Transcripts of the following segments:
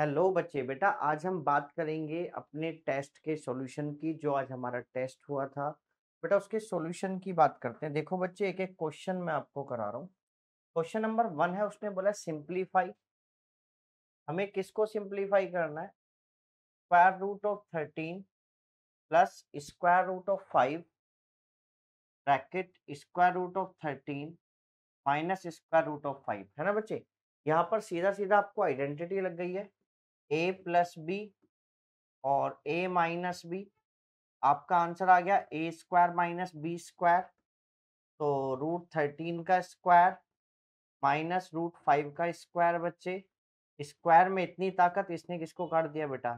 hello बच्चे बेटा आज हम बात करेंगे अपने टेस्ट के सॉल्यूशन की जो आज हमारा टेस्ट हुआ था बेटा उसके सॉल्यूशन की बात करते हैं देखो बच्चे एक एक क्वेश्चन मैं आपको करा रहा हूँ क्वेश्चन नंबर वन है उसने बोला सिंपलीफाई हमें किसको सिंप्लीफाई करना है square root of thirteen plus square root of five bracket square root of thirteen minus square root of five है ना बच्चे यहाँ पर सीधा सीधा आपको आइडेंटिटी लग गई है ए प्लस बी और ए माइनस बी आपका आंसर आ गया A square minus B square तो रूट थर्टीन का स्क्वायर माइनस रूट फाइव का स्क्वायर बच्चे स्क्वायर में इतनी ताकत इसने किसको काट दिया बेटा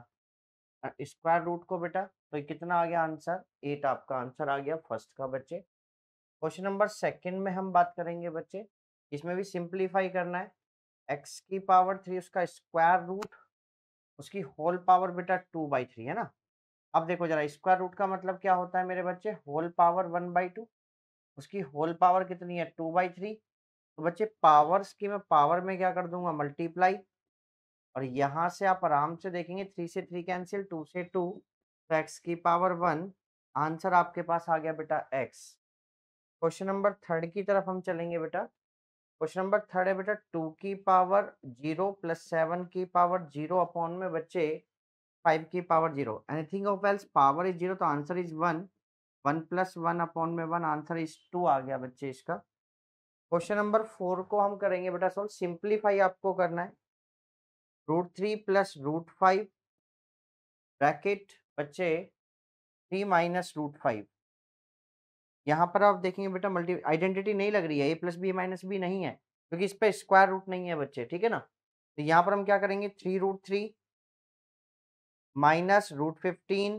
स्क्वायर रूट को बेटा तो कितना आ गया आंसर एट आपका आंसर आ गया फर्स्ट का बच्चे क्वेश्चन नंबर सेकंड में हम बात करेंगे बच्चे इसमें भी सिंप्लीफाई करना है एक्स की पावर थ्री उसका स्क्वायर रूट उसकी होल पावर बेटा टू बाई थ्री है ना अब देखो जरा स्क्वायर रूट का मतलब क्या होता है मेरे बच्चे whole power one by two उसकी होल पावर कितनी है टू बाई थ्री तो बच्चे पावर्स की मैं पावर में क्या कर दूंगा मल्टीप्लाई और यहाँ से आप आराम से देखेंगे थ्री से थ्री कैंसिल टू से टू तो एक्स की पावर वन आंसर आपके पास आ गया बेटा एक्स क्वेश्चन नंबर थर्ड की तरफ हम चलेंगे बेटा क्वेश्चन नंबर थर्ड है बेटा टू की पावर जीरो प्लस सेवन की पावर जीरो अपॉन में बच्चे फाइव की power zero anything of else power is zero तो answer is one one plus one upon में वन आंसर इज टू आ गया बच्चे इसका क्वेश्चन नंबर फोर को हम करेंगे बेटा सॉल्व सिंप्लीफाई आपको करना है root three plus root five bracket बच्चे थ्री माइनस रूट फाइव यहाँ पर आप देखेंगे बेटा मल्टी आइडेंटिटी नहीं लग रही है A plus B minus B नहीं है क्योंकि इस पर स्क्वायर रूट नहीं है बच्चे ठीक है ना तो यहाँ पर हम क्या करेंगे three root three minus root fifteen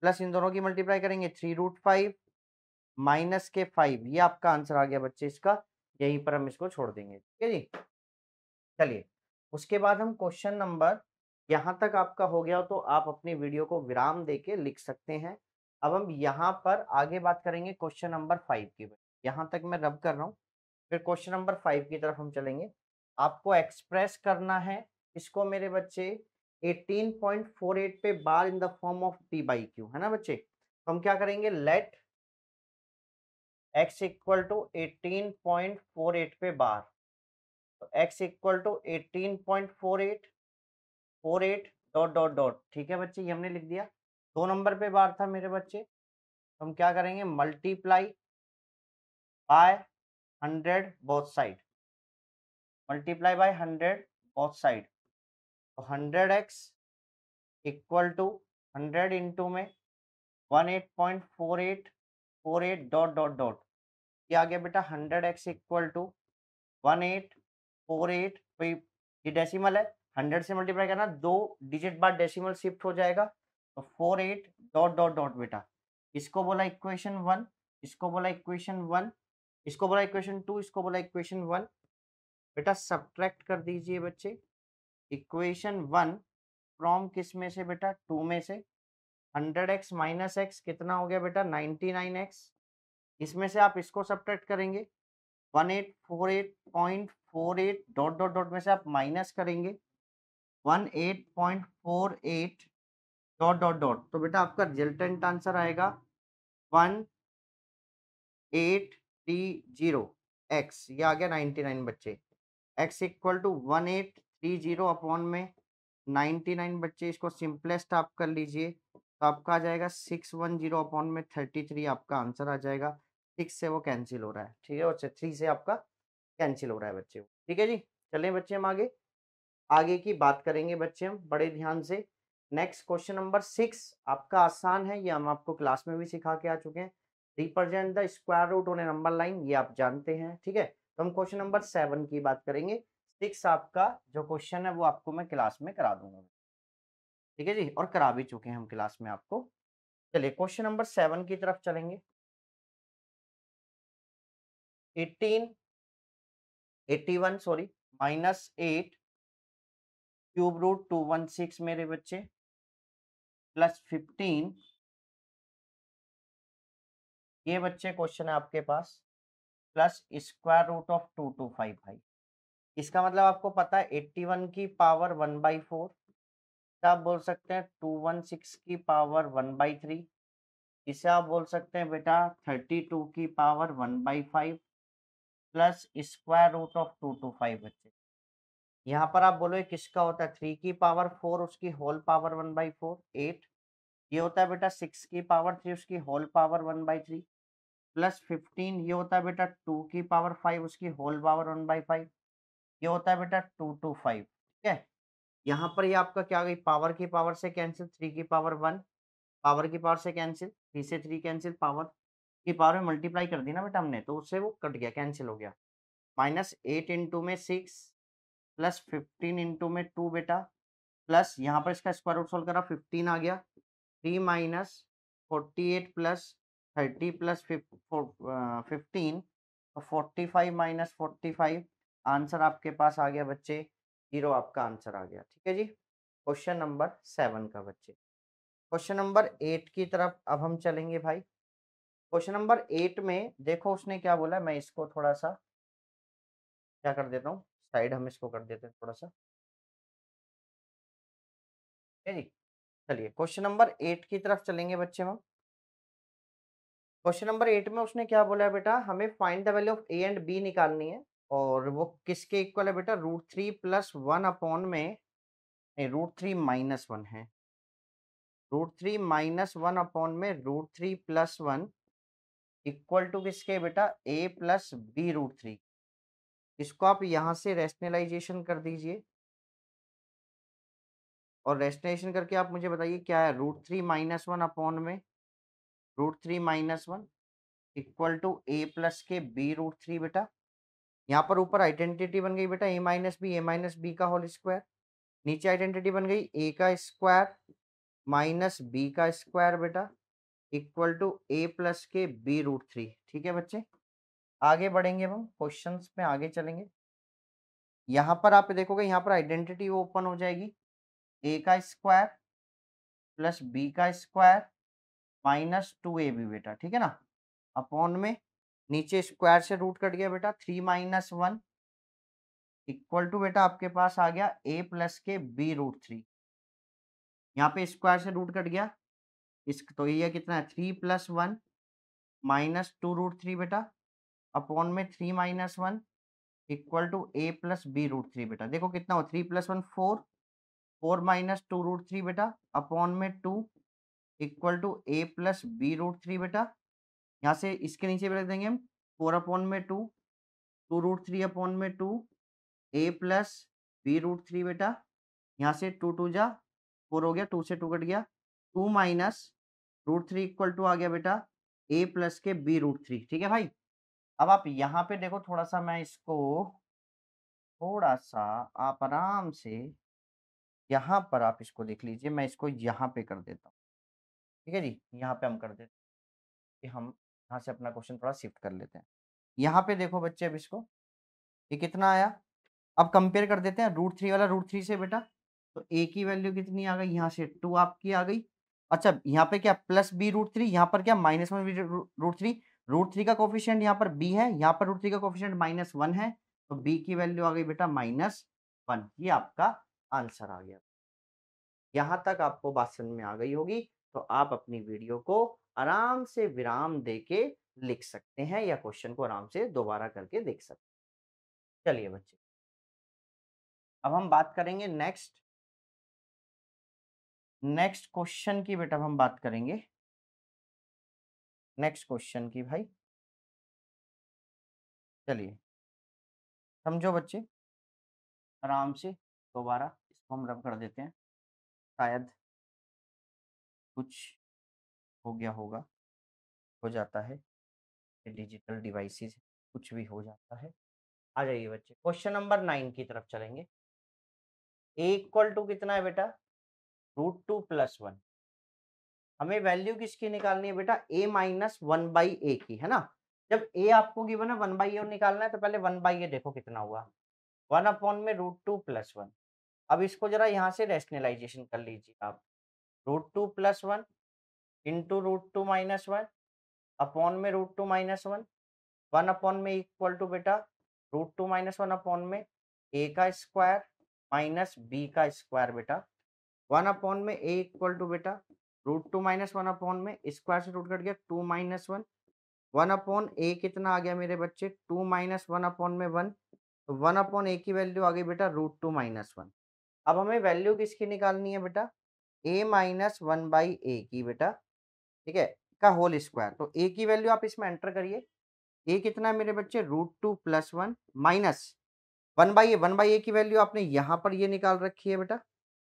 plus इन दोनों की मल्टीप्लाई करेंगे थ्री रूट फाइव माइनस के फाइव ये आपका आंसर आ गया बच्चे इसका यहीं पर हम इसको छोड़ देंगे ठीक है जी चलिए उसके बाद हम क्वेश्चन नंबर यहाँ तक आपका हो गया तो आप अपनी वीडियो को विराम दे के लिख सकते हैं अब हम यहाँ पर आगे बात करेंगे क्वेश्चन नंबर फाइव की यहाँ तक मैं रब कर रहा हूँ फिर क्वेश्चन नंबर फाइव की तरफ हम चलेंगे आपको एक्सप्रेस करना है इसको मेरे बच्चे 18.48 पे bar in the form of D by Q है ना बच्चे तो हम क्या करेंगे let X equal to eighteen point four eight पे बार तो X equal to eighteen point four eight four eight dot dot dot ठीक है बच्चे ये हमने लिख दिया दो नंबर पे बार था मेरे बच्चे तो हम क्या करेंगे multiply by hundred both side multiply by hundred both side तो hundred X equal to hundred into में one eight point four eight four eight dot dot dot ये आ गया बेटा hundred X equal to one eight four eight तो ये decimal है hundred से मल्टीप्लाई करना दो डिजिट बाद डेसिमल शिफ्ट हो जाएगा तो four eight dot dot dot बेटा इसको बोला इक्वेशन वन इसको बोला इक्वेशन वन इसको बोला इक्वेशन टू इसको बोला इक्वेशन वन बेटा सब्ट्रैक्ट कर दीजिए बच्चे इक्वेशन वन फ्रॉम किस में से बेटा टू में से हंड्रेड एक्स माइनस एक्स कितना हो गया बेटा नाइन्टी नाइन एक्स इसमें से आप इसको सब्ट्रैक्ट करेंगे one eight four eight point four eight dot dot dot में से आप माइनस करेंगे one eight point four eight dot dot dot तो बेटा आपका रिजल्टेंट आंसर आएगा one eight three zero X ये आ गया नाइन्टी नाइन बच्चे X equal to one eight three zero upon में नाइन्टी नाइन बच्चे इसको सिंपलेस्ट आप कर लीजिए तो आपका आ जाएगा सिक्स वन जीरो अपॉन में थर्टी थ्री आपका आंसर आ जाएगा सिक्स से वो कैंसिल हो रहा है ठीक है और थ्री से आपका कैंसिल हो रहा है बच्चे ठीक है जी चलें बच्चे हम आगे आगे की बात करेंगे बच्चे हम बड़े ध्यान से नेक्स्ट क्वेश्चन नंबर सिक्स आपका आसान है ये हम आपको क्लास में भी सिखा के आ चुके हैं represent the square root on a number line ये आप जानते हैं ठीक है तो हम क्वेश्चन नंबर सेवन की बात करेंगे सिक्स आपका जो क्वेश्चन है वो आपको मैं क्लास में करा दूंगा ठीक है जी और करा भी चुके हैं हम क्लास में आपको चलिए क्वेश्चन नंबर सेवन की तरफ चलेंगे eighteen eighty one sorry minus eight cube root two one six मेरे बच्चे प्लस फिफ्टीन ये बच्चे क्वेश्चन है आपके पास plus square root of two two five भाई इसका मतलब आपको पता है एट्टी वन की पावर वन बाई फोर आप बोल सकते हैं टू वन सिक्स की पावर वन बाई थ्री इसे आप बोल सकते हैं बेटा थर्टी टू की power one by five plus square root of two two five बच्चे यहाँ पर आप बोलो किसका होता है थ्री की पावर फोर उसकी whole power one by four eight ये होता है बेटा सिक्स की पावर थ्री उसकी whole power one by three plus fifteen ये होता है बेटा टू की पावर फाइव उसकी whole power one by five ये होता है बेटा टू टू फाइव ठीक है यहाँ पर ये आपका क्या गई पावर की पावर से कैंसिल थ्री की पावर वन पावर की पावर से कैंसिल थ्री से थ्री कैंसिल पावर की पावर में मल्टीप्लाई कर दी ना बेटा हमने तो उससे वो कट गया कैंसिल हो गया माइनस एट इंटू में सिक्स प्लस फिफ्टीन इंटू में टू बेटा प्लस यहाँ पर इसका स्क्वायर रूट सोल्व करा फिफ्टीन आ गया three minus forty eight plus thirty plus fifteen तो forty five minus forty five answer आपके पास आ गया बच्चे जीरो आपका आंसर आ गया ठीक है जी क्वेश्चन नंबर सेवन का बच्चे क्वेश्चन नंबर एट की तरफ अब हम चलेंगे भाई क्वेश्चन नंबर एट में देखो उसने क्या बोला मैं इसको थोड़ा सा क्या कर देता हूँ साइड हम इसको कर देते हैं थोड़ा सा जी चलिए क्वेश्चन नंबर एट की तरफ चलेंगे बच्चे हम क्वेश्चन नंबर एट में उसने क्या बोला है बेटा हमें find the value of A and B निकालनी है और वो किसके इक्वल है बेटा root three plus one upon में नहीं रूट थ्री माइनस वन है root three minus one upon में root three plus one equal to किसके बेटा A plus B root three इसको आप यहाँ से रेशनलाइजेशन कर दीजिए और रेशनलाइजेशन करके आप मुझे बताइए क्या है root three minus one upon में root three minus one equal to A plus के बी रूट थ्री बेटा यहाँ पर ऊपर आइडेंटिटी बन गई बेटा ए minus B A minus B का होल स्क्वायर नीचे आइडेंटिटी बन गई ए का स्क्वायर माइनस बी का स्क्वायर बेटा इक्वल टू ए प्लस के बी रूट थ्री ठीक है बच्चे आगे बढ़ेंगे हम क्वेश्चन में आगे चलेंगे यहाँ पर आप देखोगे यहाँ पर आइडेंटिटी वो ओपन हो जाएगी ए का स्क्वायर प्लस बी का square minus two A B बेटा ठीक है ना अपॉन में नीचे स्क्वायर से रूट कट गया बेटा three minus one equal to बेटा आपके पास आ गया ए प्लस के बी रूट थ्री यहाँ पे स्क्वायर से रूट कट गया इस तो ये कितना है three plus one minus two root three बेटा अपॉन में three minus one equal to A plus B root three बेटा देखो कितना हो three plus one four four minus two root three बेटा अपॉन में two equal to A plus B root three बेटा यहाँ से इसके नीचे भी रख देंगे हम फोर अपॉन में two two root three upon में two A plus B root three बेटा यहाँ से टू टू जा फोर हो गया टू से टू कट गया two minus root three equal to आ गया बेटा ए प्लस के बी रूट थ्री ठीक है भाई अब आप यहाँ पे देखो थोड़ा सा मैं इसको थोड़ा सा आप आराम से यहाँ पर आप इसको देख लीजिए मैं इसको यहाँ पे कर देता हूँ ठीक है जी यहाँ पे हम कर देते हैं कि हम यहाँ से अपना क्वेश्चन थोड़ा शिफ्ट कर लेते हैं यहाँ पे देखो बच्चे अब इसको ये कितना आया अब कंपेयर कर देते हैं रूट थ्री वाला रूट थ्री से बेटा तो ए की वैल्यू कितनी आ गई यहाँ से टू आपकी आ गई अच्छा यहाँ पे क्या प्लस बी रूट थ्री यहाँ पर क्या minus one B root three root three का कोफिशियंट यहाँ पर बी है यहाँ पर रूट थ्री का कोफिशियंट माइनस वन है तो बी की वैल्यू आ गई बेटा माइनस वन ये आपका आंसर आ गया यहाँ तक आपको बात समझ में आ गई होगी तो आप अपनी वीडियो को आराम से विराम दे के लिख सकते हैं या क्वेश्चन को आराम से दोबारा करके देख सकते हैं चलिए बच्चे अब हम बात करेंगे नेक्स्ट नेक्स्ट क्वेश्चन की बेटा हम बात करेंगे नेक्स्ट क्वेश्चन की भाई चलिए समझो बच्चे आराम से दोबारा इसको हम रब कर देते हैं शायद कुछ हो गया होगा हो जाता है डिजिटल डिवाइसेस कुछ भी हो जाता है आ जाइए बच्चे क्वेश्चन नंबर नाइन की तरफ चलेंगे ए इक्वल टू कितना है बेटा रूट टू प्लस वन हमें वैल्यू किसकी निकालनी है बेटा ए माइनस वन बाई ए की है ना जब ए आपको गिवन है वन बाई ए निकालना है तो पहले वन बाई ए देखो कितना हुआ वन अपॉन में रूट टू प्लस वन अब इसको जरा यहाँ से रेशनलाइजेशन कर लीजिए आप root two plus one into root two minus one upon में root two minus one one upon में इक्वल टू बेटा root two minus one upon में ए का स्क्वायर माइनस बी का स्क्वायर बेटा वन अपॉन में ए इक्वल टू बेटा root two minus one upon में स्क्वायर से रूट कट गया two minus one one upon a कितना आ गया मेरे बच्चे टू माइनस वन अपॉन में वन तो वन अपॉन ए की वैल्यू आ गई बेटा रूट टू माइनस वन अब हमें वैल्यू किसकी निकालनी है बेटा ए माइनस वन बाई ए की बेटा ठीक है का होल स्क्वायर तो ए की वैल्यू आप इसमें एंटर करिए ए कितना है मेरे बच्चे root two plus one minus one by a one by ए की वैल्यू आपने यहाँ पर ये निकाल रखी है बेटा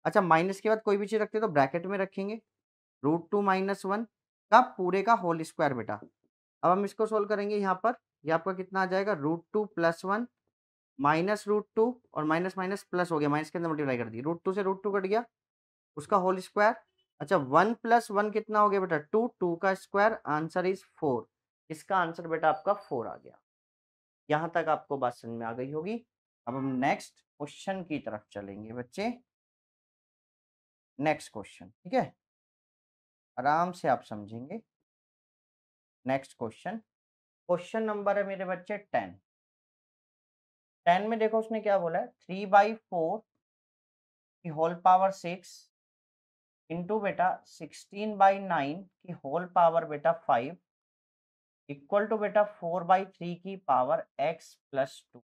अच्छा माइनस के बाद कोई भी चीज़ रखते तो ब्रैकेट में रखेंगे रूट टू माइनस वन का पूरे का होल स्क्वायर बेटा अब हम इसको सोल्व करेंगे यहाँ पर ये आपका कितना आ जाएगा root two plus one minus root two और माइनस माइनस प्लस हो गया माइनस के अंदर मल्टीप्लाई कर दी रूट टू से रूट टू कट गया उसका होल स्क्वायर अच्छा वन प्लस वन कितना हो गया बेटा टू टू का स्क्वायर आंसर इज फोर इसका आंसर बेटा आपका फोर आ गया यहाँ तक आपको बात समझ में आ गई होगी अब हम नेक्स्ट क्वेश्चन की तरफ चलेंगे बच्चे नेक्स्ट क्वेश्चन ठीक है आराम से आप समझेंगे नेक्स्ट क्वेश्चन क्वेश्चन नंबर है मेरे बच्चे टेन टेन में देखो उसने क्या बोला है थ्री बाई फोर की होल पावर सिक्स इंटू बेटा सिक्सटीन बाई नाइन की होल पावर बेटा फाइव इक्वल टू बेटा फोर बाई थ्री की पावर एक्स प्लस टू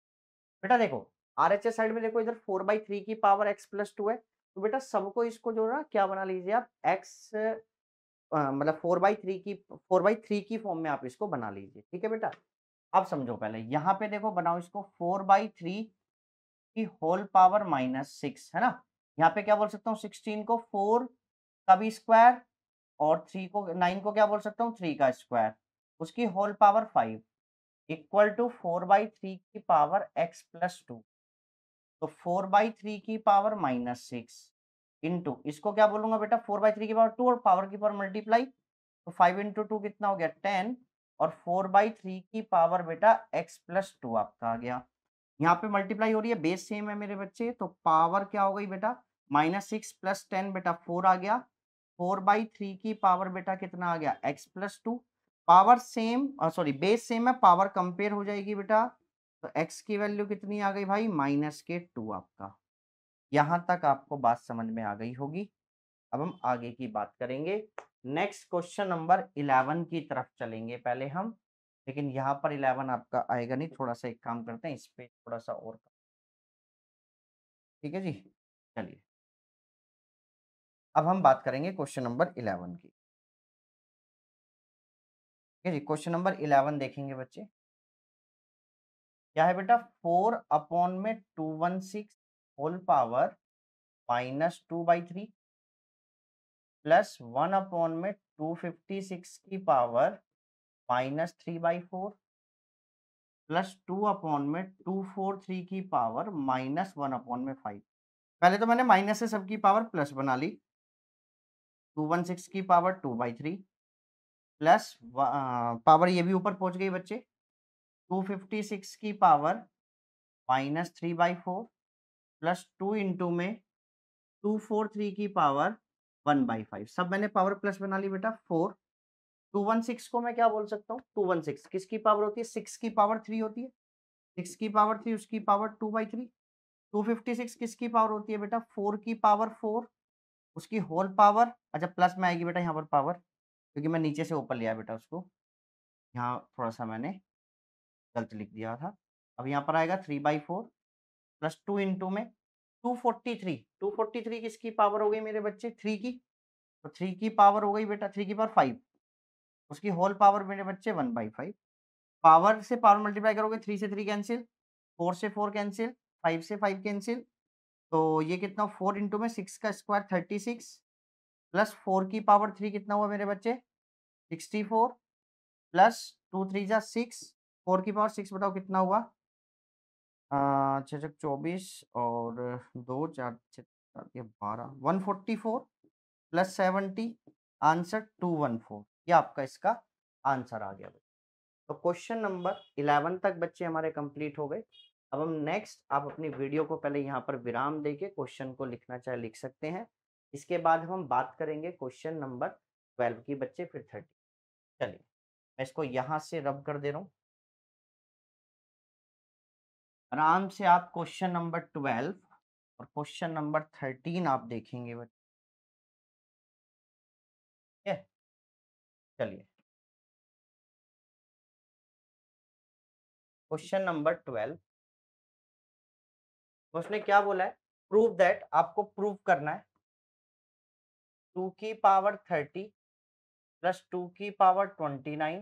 बेटा देखो आर एच एस साइड में देखो इधर फोर बाई थ्री की पावर एक्स प्लस टू है तो बेटा सबको इसको जो ना क्या बना लीजिए आप एक्स मतलब फोर बाई थ्री की फोर बाई थ्री की फॉर्म में आप इसको बना लीजिए ठीक है बेटा अब समझो पहले यहाँ पे देखो बनाओ इसको फोर बाई थ्री की होल पावर माइनस सिक्स है ना यहाँ पे क्या बोल सकता हूँ सिक्सटीन को फोर का भी स्क्वायर और थ्री को नाइन को क्या बोल सकता हूँ थ्री का स्क्वायर उसकी whole power five equal to four by three की पावर एक्स प्लस टू तो फोर बाई थ्री की पावर माइनस सिक्स इंटू इसको क्या बोलूंगा बेटा फोर बाई थ्री की पावर टू और पावर की पावर मल्टीप्लाई तो फाइव इंटू टू कितना हो गया टेन और फोर बाई थ्री की पावर बेटा एक्स प्लस टू आपका आ गया यहाँ पे मल्टीप्लाई हो रही है बेस सेम है मेरे बच्चे तो पावर क्या हो गई बेटा माइनस सिक्स प्लस टेन बेटा फोर आ गया फोर बाई थ्री की पावर बेटा कितना आ गया x plus two power same sorry base same है पावर कंपेयर हो जाएगी बेटा तो एक्स की वैल्यू कितनी आ गई भाई माइनस के टू आपका यहां तक आपको बात समझ में आ गई होगी अब हम आगे की बात करेंगे नेक्स्ट क्वेश्चन नंबर इलेवन की तरफ चलेंगे पहले हम लेकिन यहाँ पर इलेवन आपका आएगा नहीं थोड़ा सा एक काम करते हैं इस पे थोड़ा सा और ठीक है जी चलिए अब हम बात करेंगे क्वेश्चन नंबर इलेवन की ठीक है जी क्वेश्चन नंबर इलेवन देखेंगे बच्चे क्या है बेटा फोर अपॉन में two one six whole power minus two by three plus one upon में टू फिफ्टी सिक्स की power minus three by four plus two upon में टू फोर थ्री की पावर माइनस वन अपॉन में five पहले तो मैंने minus से सबकी पावर प्लस बना ली टू वन सिक्स की power two by three plus power ये भी ऊपर पहुंच गई बच्चे टू फिफ्टी सिक्स की power minus three by four plus two into में टू फोर थ्री की पावर वन बाई फाइव सब मैंने पावर प्लस बना ली बेटा फोर टू वन सिक्स को मैं क्या बोल सकता हूँ टू वन सिक्स किसकी पावर होती है सिक्स की पावर थ्री होती है सिक्स की पावर थ्री उसकी power two by three two fifty six किसकी पावर होती है बेटा फोर की पावर फोर उसकी होल पावर अच्छा प्लस में आएगी बेटा यहाँ पर पावर क्योंकि मैं नीचे से ऊपर लिया बेटा उसको यहाँ थोड़ा सा मैंने गलत लिख दिया था अब यहाँ पर आएगा three by four plus two into में two forty three two forty three किसकी पावर हो गई मेरे बच्चे थ्री की तो थ्री की पावर हो गई बेटा थ्री की पावर फाइव उसकी होल पावर मेरे बच्चे वन बाई फाइव पावर से पावर मल्टीप्लाई करोगे थ्री से थ्री कैंसिल फोर से फोर कैंसिल फाइव से फाइव कैंसिल तो ये कितना फोर इंटू में सिक्स का square thirty six plus four की पावर थ्री कितना हुआ मेरे बच्चे sixty four plus two three जा सिक्स फोर की पावर सिक्स बताओ कितना हुआ छः छः चौबीस और दो चार छः बारह one forty four plus seventy answer two one four ये आपका इसका आंसर आ गया बच्चे तो क्वेश्चन नंबर इलेवन तक बच्चे हमारे कंप्लीट हो गए अब हम नेक्स्ट आप अपनी वीडियो को पहले यहाँ पर विराम दे के क्वेश्चन को लिखना चाहे लिख सकते हैं इसके बाद हम बात करेंगे क्वेश्चन नंबर ट्वेल्व की बच्चे फिर थर्टी चलिए मैं इसको यहाँ से रब कर दे रहा हूँ आराम से आप क्वेश्चन नंबर ट्वेल्व और क्वेश्चन नंबर थर्टीन आप देखेंगे बच्चे चलिए क्वेश्चन नंबर ट्वेल्व उसने क्या बोला है प्रूव दैट आपको प्रूव करना है टू की पावर थर्टी प्लस टू की power twenty nine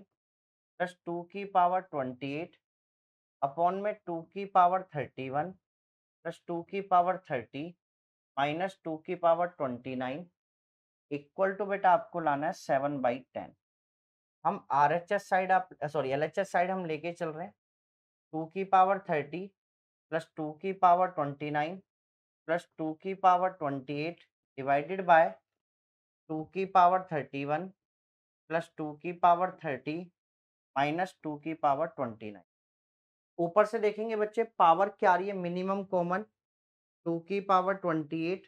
plus two की पावर ट्वेंटी एट अपॉन में टू की power thirty one plus two की पावर थर्टी माइनस टू की power twenty nine equal to बेटा आपको लाना है सेवन बाई टेन हम आर एच एस साइड आप sorry L H S side हम लेके चल रहे हैं टू की पावर थर्टी प्लस टू की power twenty nine plus two की power twenty eight divided by two की power thirty one plus two की पावर थर्टी माइनस टू की पावर ट्वेंटी नाइन ऊपर से देखेंगे बच्चे पावर क्या आ रही है मिनिमम कॉमन टू की पावर ट्वेंटी एट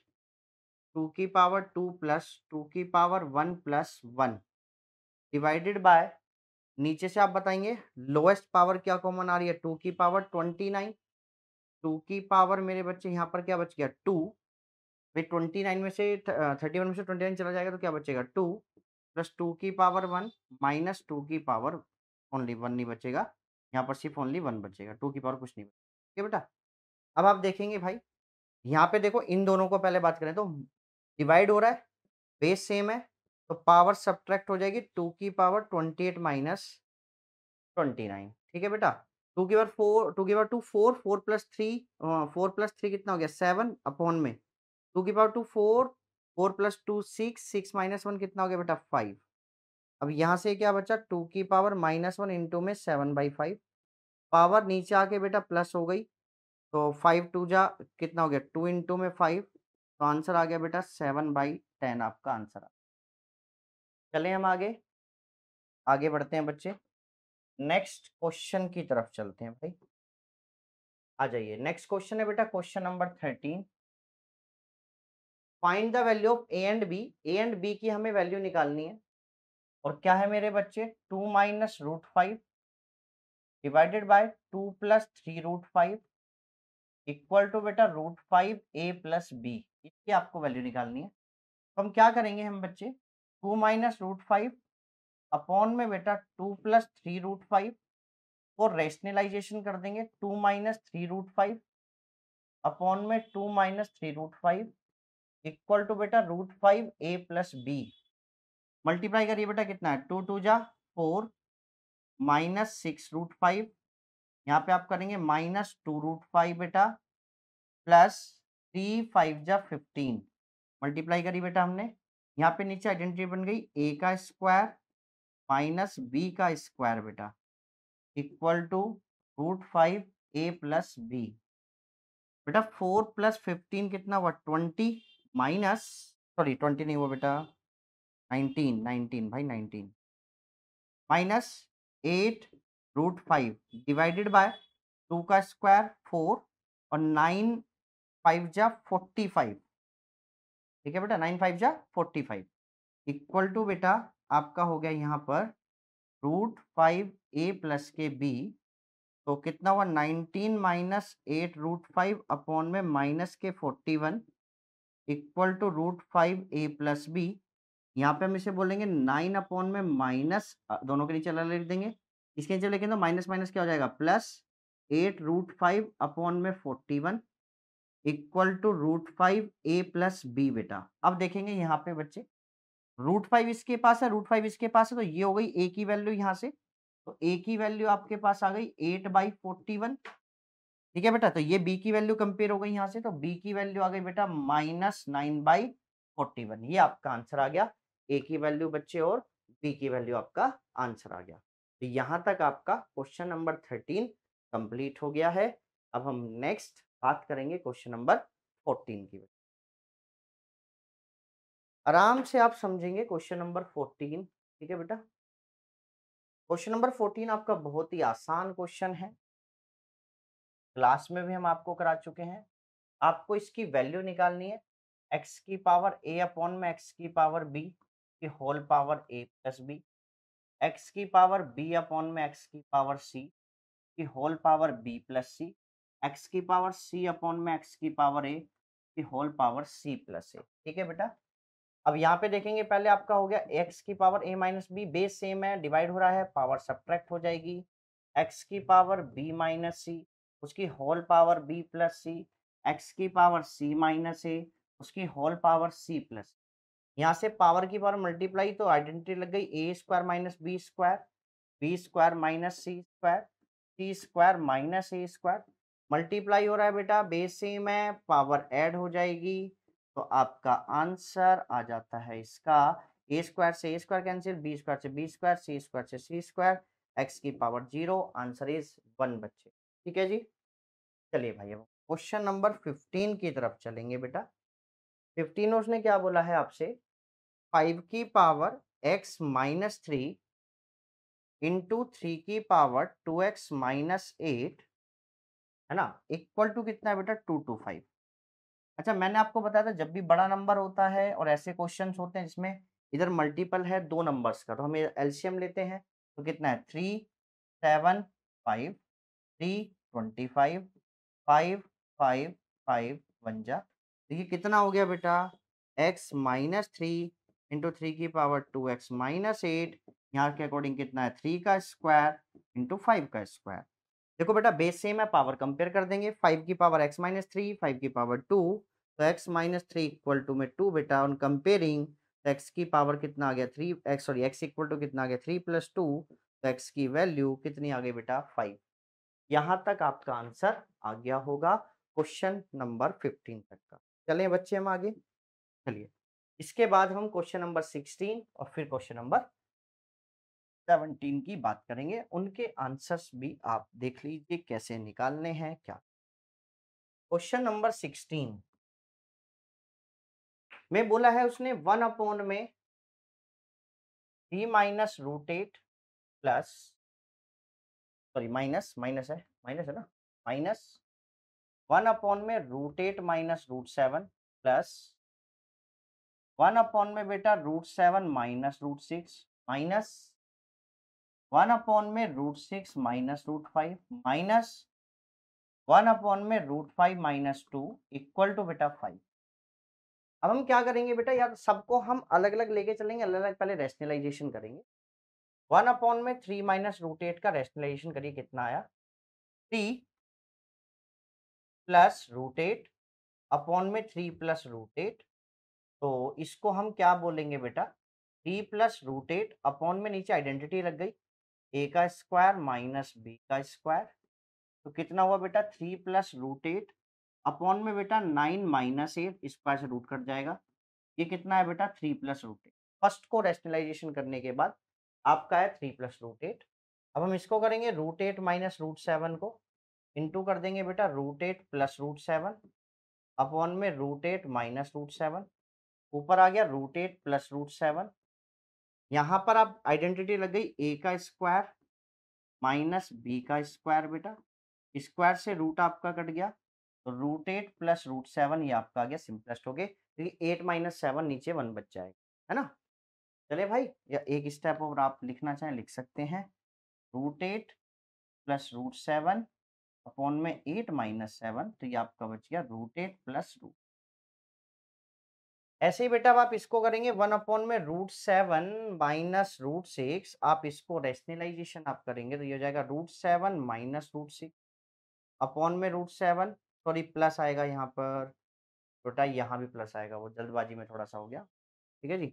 टू की पावर टू प्लस टू की power one plus one divided by नीचे से आप बताएंगे लोएस्ट पावर क्या कॉमन आ रही है टू की पावर ट्वेंटी नाइन टू की पावर मेरे बच्चे यहाँ पर क्या बच गया टू भाई ट्वेंटी नाइन में से थर्टी वन में से ट्वेंटी नाइन चला जाएगा तो क्या बचेगा टू प्लस टू की पावर वन माइनस टू की पावर ओनली वन नहीं बचेगा यहाँ पर सिर्फ ओनली वन बचेगा टू की पावर कुछ नहीं ठीक है बेटा अब आप देखेंगे भाई यहाँ पे देखो इन दोनों को पहले बात करें तो डिवाइड हो रहा है बेस सेम है तो पावर सब्ट्रैक्ट हो जाएगी टू की power twenty eight minus twenty nine ठीक है बेटा टू की पावर फोर टू की power two four four plus three four plus three कितना हो गया सेवन अपॉन में टू की power two four four plus two six six minus one कितना हो गया बेटा फाइव अब यहाँ से क्या बचा टू की पावर माइनस वन इंटू में सेवन बाई फाइव पावर नीचे आके बेटा प्लस हो गई तो फाइव टू जा कितना हो गया टू इंटू में फाइव तो आंसर आ गया बेटा सेवन बाई टेन आपका आंसर आ चले हम आगे आगे बढ़ते हैं बच्चे नेक्स्ट क्वेश्चन की तरफ चलते हैं भाई आ जाइए नेक्स्ट क्वेश्चन है बेटा question number thirteen find the value of A and b a and b की हमें वैल्यू निकालनी है और क्या है मेरे बच्चे two minus root five divided by two plus three root five equal to बेटा root five a plus b इसकी आपको वैल्यू निकालनी है तो हम क्या करेंगे हम बच्चे two minus root five upon में बेटा two plus three root five और रेशनलाइजेशन कर देंगे two minus three root five upon में two minus three root five equal to बेटा root five a plus b multiply करिए बेटा कितना है टू टू जा four minus six root five यहाँ पे आप करेंगे माइनस टू रूट फाइव बेटा प्लस थ्री फाइव जा फिफ्टीन मल्टीप्लाई करी बेटा हमने यहाँ पे नीचे आइडेंटिटी बन गई ए का स्क्वायर माइनस बी का स्क्वायर बेटा equal to root five a plus b बेटा फोर प्लस फिफ्टीन कितना हुआ ट्वेंटी माइनस सॉरी ट्वेंटी नहीं हुआ बेटा नाइनटीन नाइनटीन भाई nineteen minus eight root five divided by two का स्क्वायर फोर और नाइन फाइव जा फोर्टी फाइव ठीक है बेटा नाइन फाइव जा फोर्टी फाइव इक्वल टू बेटा आपका हो गया यहाँ पर रूट फाइव ए प्लस के बी तो कितना हुआ nineteen minus eight root five upon में माइनस के forty one equal to root five a plus b यहाँ पे हम इसे बोलेंगे नाइन अपॉन में माइनस दोनों के नीचे लिख देंगे इसके नीचे लिखेंगे तो माइनस माइनस क्या हो जाएगा plus eight root five upon में forty one equal to root five a plus b बेटा अब देखेंगे यहाँ पे बच्चे रूट फाइव इसके पास है रूट फाइव इसके पास है तो ये हो गई ए की वैल्यू यहाँ से तो ए की वैल्यू आपके पास आ गई एट बाई फोर्टी वन ठीक है बेटा तो ये बी की वैल्यू कंपेयर हो गई यहाँ से तो बी की वैल्यू आ गई बेटा minus nine by forty one ये आपका आंसर आ गया ए की वैल्यू बच्चे और बी की वैल्यू आपका आंसर आ गया तो यहाँ तक आपका क्वेश्चन नंबर थर्टीन कंप्लीट हो गया है अब हम नेक्स्ट बात करेंगे क्वेश्चन नंबर फोर्टीन की आराम से आप समझेंगे क्वेश्चन नंबर फोर्टीन ठीक है बेटा क्वेश्चन नंबर फोर्टीन आपका बहुत ही आसान क्वेश्चन है क्लास में भी हम आपको करा चुके हैं आपको इसकी वैल्यू निकालनी है एक्स की पावर ए अपॉन में एक्स की पावर बी की whole power a plus b x की पावर बी अपॉन में एक्स की पावर सी की होल पावर बी प्लस सी एक्स की पावर सी अपॉन में एक्स की पावर ए की whole power c plus a ठीक है बेटा अब यहाँ पे देखेंगे पहले आपका हो गया एक्स की power a minus b base same है डिवाइड हो रहा है पावर सब्ट्रैक्ट हो जाएगी एक्स की पावर बी माइनस सी उसकी होल पावर बी प्लस सी एक्स की पावर सी माइनस ए उसकी होल पावर सी प्लस यहाँ से पावर की पावर मल्टीप्लाई तो आइडेंटिटी लग गई A square minus B square B square minus C square C square minus A square multiply हो रहा है बेटा बेस सेम है पावर ऐड हो जाएगी तो आपका आंसर आ जाता है इसका ए स्क्वायर से A square cancel B square से बी स्क्वायर सी स्क्वायर से सी स्क्वायर एक्स की power zero answer is one बच्चे ठीक है जी चलिए भाई अब क्वेश्चन नंबर फिफ्टीन की तरफ चलेंगे बेटा फिफ्टीन उसने क्या बोला है आपसे फाइव की power X minus three into three की power two X minus eight है ना इक्वल टू कितना बेटा टू टू फाइव अच्छा मैंने आपको बताया था जब भी बड़ा नंबर होता है और ऐसे क्वेश्चन होते हैं जिसमें इधर मल्टीपल है दो नंबर्स का तो हम एल्शियम लेते हैं तो कितना है three seven five three twenty five five five five one जा देखिए कितना हो गया बेटा x minus three into three की power two X minus eight यहाँ के अकॉर्डिंग कितना है थ्री का स्क्वायर इंटू फाइव का स्क्वायर देखो बेटा बेस सेम है पावर कंपेयर कर देंगे फाइव की power x minus three five की पावर टू तो x minus three equal two में टू बेटा ऑन कंपेयरिंग तो एक्स की पावर कितना आ गया three X sorry x equal two कितना आ गया थ्री प्लस टू तो एक्स की वैल्यू कितनी आ गई बेटा फाइव यहाँ तक आपका आंसर आ गया होगा क्वेश्चन नंबर फिफ्टीन तक का चलें बच्चे हम आगे चलिए इसके बाद हम क्वेश्चन नंबर सिक्सटीन और फिर क्वेश्चन नंबर सेवनटीन की बात करेंगे उनके आंसर्स भी आप देख लीजिए कैसे निकालने हैं क्या क्वेश्चन नंबर सिक्सटीन में बोला है उसने वन अपॉन में three minus root eight plus sorry minus minus है माइनस है ना माइनस वन अपॉन में root eight minus root seven plus one upon में बेटा root seven minus root six minus one upon में root six minus root five minus one upon में root five minus two equal to बेटा five अब हम क्या करेंगे बेटा यार सबको हम अलग अलग लेके चलेंगे अलग अलग पहले रेशनलाइजेशन करेंगे वन अपॉन में थ्री माइनस रूट एट का रेशनलाइजेशन करिए कितना आया three plus root eight upon में थ्री प्लस रूट एट तो इसको हम क्या बोलेंगे बेटा three plus root eight upon में नीचे आइडेंटिटी लग गई ए का स्क्वायर माइनस बी का स्क्वायर तो कितना हुआ बेटा three plus root eight upon में बेटा नाइन माइनस एट स्क्वायर से रूट कट जाएगा ये कितना है बेटा three plus root eight first को रेशनलाइजेशन करने के बाद आपका है थ्री प्लस रूट एट अब हम इसको करेंगे root eight minus root seven को इंटू कर देंगे बेटा root eight plus root seven upon में root eight minus root seven ऊपर आ गया root eight plus root seven यहाँ पर आप आइडेंटिटी लग गई ए का स्क्वायर माइनस बी का स्क्वायर बेटा स्क्वायर से रूट आपका कट गया तो root eight plus root seven ये आपका आ गया सिंपलेस्ट हो गए क्योंकि एट माइनस सेवन नीचे वन बच जाएगा है ना चले भाई या एक स्टेप और आप लिखना चाहें लिख सकते हैं root eight plus root seven upon में एट माइनस सेवन तो ये आपका बच गया रूट एट प्लस रूट ऐसे ही बेटा आप इसको करेंगे वन अपॉन में root seven minus root six आप इसको रेशनलाइजेशन आप करेंगे तो ये हो जाएगा root seven minus root six upon में रूट सेवन सॉरी प्लस आएगा यहाँ पर बेटा यहाँ भी प्लस आएगा वो जल्दबाजी में थोड़ा सा हो गया ठीक है जी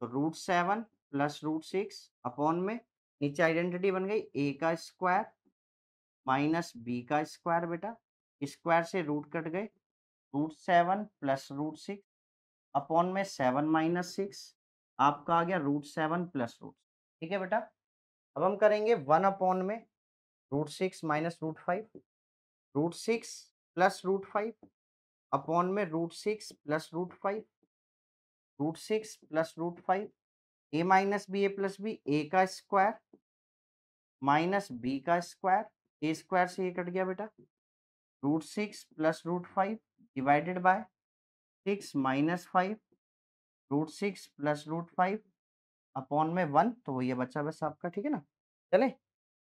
तो root seven plus root six upon में नीचे आइडेंटिटी बन गई ए का स्क्वायर माइनस बी का स्क्वायर बेटा स्क्वायर से रूट कट गए root seven plus root six upon में सेवन माइनस सिक्स आपका आ गया रूट सेवन प्लस रूट ठीक है बेटा अब हम करेंगे वन अपॉन में root six minus root five root six plus root five upon में root six plus root five root six plus root five A minus B A plus B A का square minus B का square A square से ये cut गया बेटा root six plus root five divided by six minus five root six plus root five upon में one तो ये बच्चा बस आपका ठीक है ना चले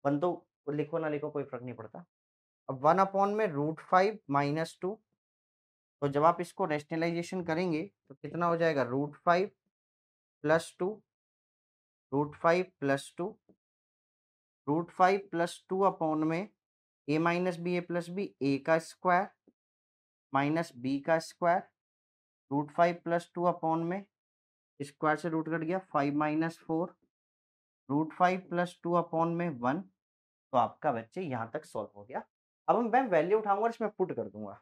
वन तो लिखो ना लिखो कोई फर्क नहीं पड़ता अब वन अपॉन में रूट फाइव माइनस टू तो जब आप इसको रेशनलाइजेशन करेंगे तो कितना हो जाएगा root five plus two root five plus two root five plus two upon में A minus B A plus B A का स्क्वायर माइनस बी का square root five plus two upon में स्क्वायर से रूट कट गया five minus four root five plus two upon में one तो आपका बच्चे यहाँ तक सॉल्व हो गया अब मैं वैल्यू उठाऊंगा इसमें पुट कर दूंगा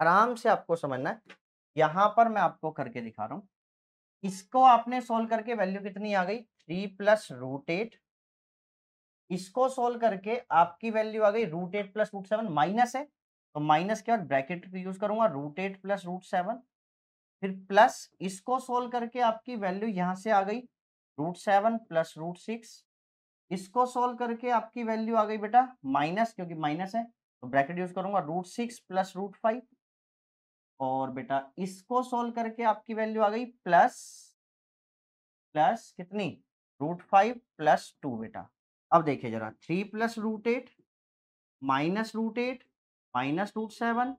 आराम से आपको समझना है यहाँ पर मैं आपको करके दिखा रहा हूँ इसको आपने सोल्व करके वैल्यू कितनी आ गई थ्री प्लस रूट एट इसको सोल्व करके आपकी वैल्यू आ गई root eight plus root seven minus है तो माइनस के बाद ब्रैकेट यूज करूंगा root eight plus root seven फिर प्लस इसको सोल्व करके आपकी वैल्यू यहां से आ गई root seven plus root six इसको सोल्व करके आपकी वैल्यू आ गई बेटा माइनस क्योंकि माइनस है तो ब्रैकेट यूज करूंगा root six plus root five और बेटा इसको सोल्व करके आपकी वैल्यू आ गई प्लस प्लस कितनी रूट फाइव प्लस टू बेटा अब देखिए जरा three plus root eight minus root eight minus root seven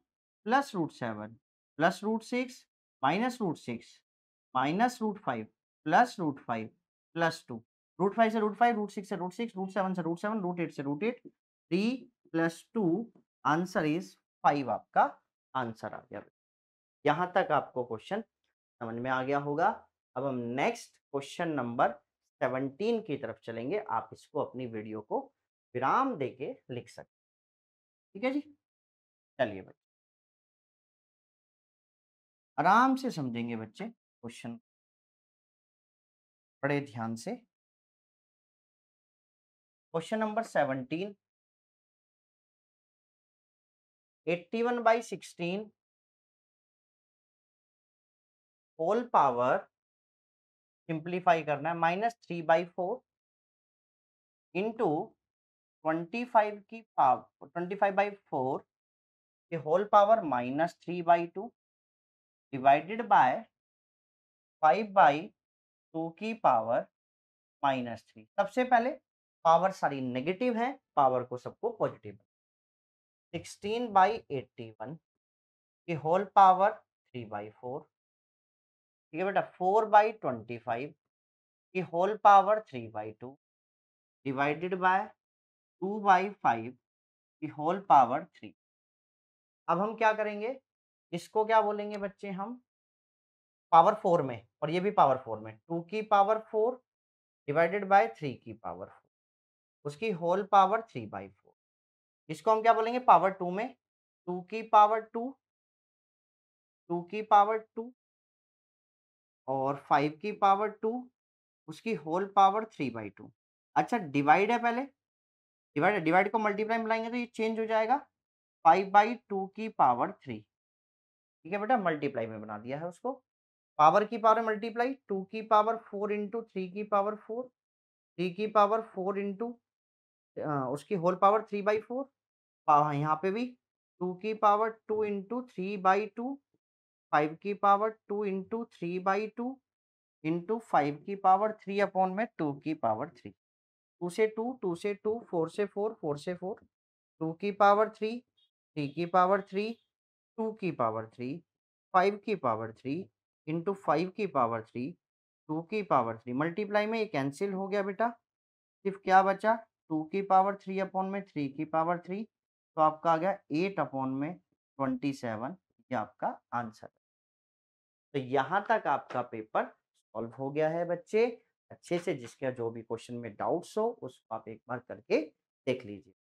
plus root seven plus root six minus root six minus root five plus root five plus two root five से root five root six से root six root seven से root seven root eight से root eight three plus two answer is five आपका answer आ गया यहाँ तक आपको क्वेश्चन समझ में आ गया होगा अब हम नेक्स्ट क्वेश्चन नंबर सेवनटीन की तरफ चलेंगे आप इसको अपनी वीडियो को विराम दे के लिख सकते ठीक है जी चलिए बच्चे आराम से समझेंगे बच्चे क्वेश्चन बड़े ध्यान से question number seventeen eighty one by sixteen whole power simplify करना है minus three by four into twenty five की power twenty five by four के whole power minus three by two divided by five by two की power minus three सबसे पहले power सारी negative है power को सबको positive sixteen by eighty one की whole power three by four ठीक है बेटा फोर बाई ट्वेंटी फाइव की whole power three by two divided by two by five की होल पावर थ्री अब हम क्या करेंगे इसको क्या बोलेंगे बच्चे हम पावर फोर में और ये भी पावर फोर में टू की power four divided by three की पावर फोर उसकी whole power three by four इसको हम क्या बोलेंगे पावर टू में टू की पावर टू टू की पावर टू और फाइव की पावर टू उसकी whole power three by two अच्छा डिवाइड है पहले डिवाइड डिवाइड को मल्टीप्लाई मिलाएंगे तो ये चेंज हो जाएगा फाइव बाई टू की पावर थ्री ठीक है बेटा मल्टीप्लाई में बना दिया है उसको पावर की पावर मल्टीप्लाई टू की पावर फोर इंटू थ्री की पावर फोर थ्री की पावर फोर इंटू उसकी whole power three by four यहाँ पे भी टू की power two into three by two five की power two into three by two into five की power three upon में टू की पावर थ्री टू से टू टू से टू फोर से फोर फोर से फोर टू की पावर थ्री थ्री की पावर थ्री टू की पावर थ्री फाइव की पावर थ्री इंटू फाइव की पावर थ्री टू की पावर थ्री मल्टीप्लाई में ये कैंसिल हो गया बेटा सिर्फ क्या बचा टू की पावर थ्री अपॉन में थ्री की पावर थ्री तो आपका आ गया एट अपॉन में ट्वेंटी सेवन ये आपका आंसर तो यहाँ तक आपका पेपर सॉल्व हो गया है बच्चे अच्छे से जिसका जो भी क्वेश्चन में डाउट्स हो उसको आप एक बार करके देख लीजिए